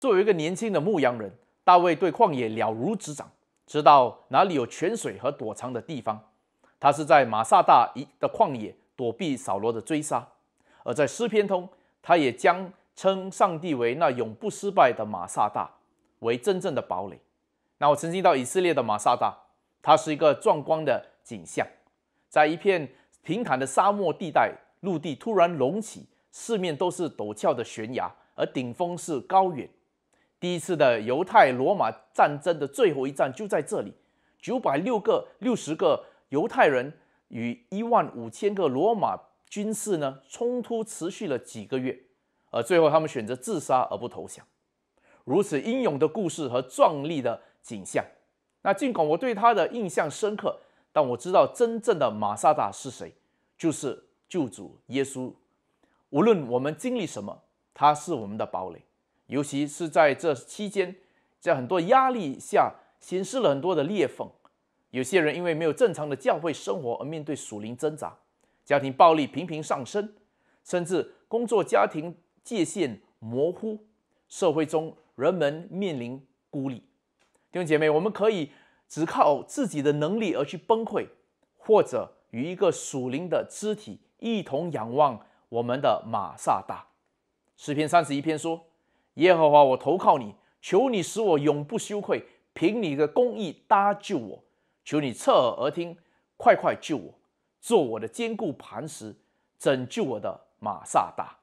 作为一个年轻的牧羊人，大卫对旷野了如指掌，知道哪里有泉水和躲藏的地方。他是在马萨大一的旷野躲避扫罗的追杀，而在诗篇中，他也将称上帝为那永不失败的马萨大，为真正的堡垒。那我曾经到以色列的马萨大，它是一个壮观的景象，在一片平坦的沙漠地带，陆地突然隆起，四面都是陡峭的悬崖，而顶峰是高远。第一次的犹太罗马战争的最后一战就在这里，九百六个、六十个犹太人与一万五千个罗马军事呢冲突持续了几个月，而最后他们选择自杀而不投降。如此英勇的故事和壮丽的景象，那尽管我对他的印象深刻，但我知道真正的马萨达是谁，就是救主耶稣。无论我们经历什么，他是我们的堡垒。尤其是在这期间，在很多压力下，显示了很多的裂缝。有些人因为没有正常的教会生活而面对属灵挣扎，家庭暴力频频上升，甚至工作家庭界限模糊，社会中人们面临孤立。弟兄姐妹，我们可以只靠自己的能力而去崩溃，或者与一个属灵的肢体一同仰望我们的马萨达。诗篇三十一篇说。耶和华，我投靠你，求你使我永不羞愧，凭你的公义搭救我。求你侧耳而听，快快救我，做我的坚固磐石，拯救我的马萨达。